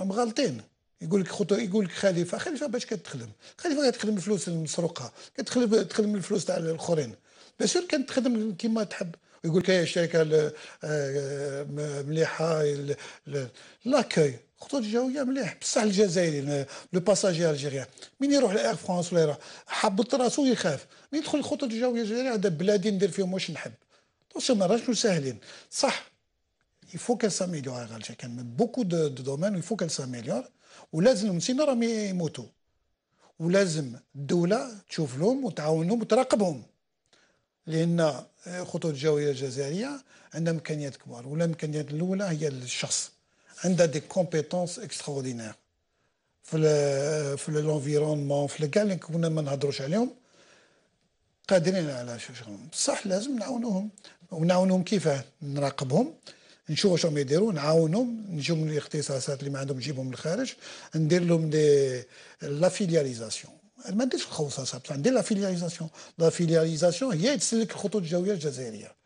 هم غالطين يقول لك خطو يقول لك خليفه خليفه باش كتخدم خليفه كتخدم الفلوس المسروقه كتخدم تخدم الفلوس تاع الاخرين باش كانت تخدم كيما تحب يقول لك هي الشركه آه، مليحه لاكاي الخطوط الجويه مليح بصح الجزائري لو باساجي الجيريان من يروح لاير فرانس ولا يروح حبط راسو يخاف من يدخل الخطوط الجويه الجزائريه هذا بلادي ندير فيهم واش نحب دونك ما راهش ساهلين صح il faut qu'elle s'améliore غالجا كان من بوكو دو دومين il faut qu'elle s'améliore ولازم المسينا راهم يموتوا ولازم الدوله تشوف لهم وتعاونهم وتراقبهم لان الخطوط الجويه الجزائريه عندها امكانيات كبار ولا الامكانيات الاولى هي الشخص عندها دي كومبيتونس اكستراوردينير في ال في لونفيرونمون في كاع اللي كنا ما نهضروش عليهم قادرين على شغلهم بصح لازم نعاونوهم ونعاونوهم كيفاه نراقبهم نشوف واش راهم يديروا نعاونهم نجيبهم الاختصاصات اللي ما عندهم نجيبهم من الخارج ندير لهم دي لا فيلياليزاسيون ما نديرش الخوصه الخصاصات ندير لا فيلياليزاسيون لا فيلياليزاسيون هي تسلك الخطوط الجويه الجزائريه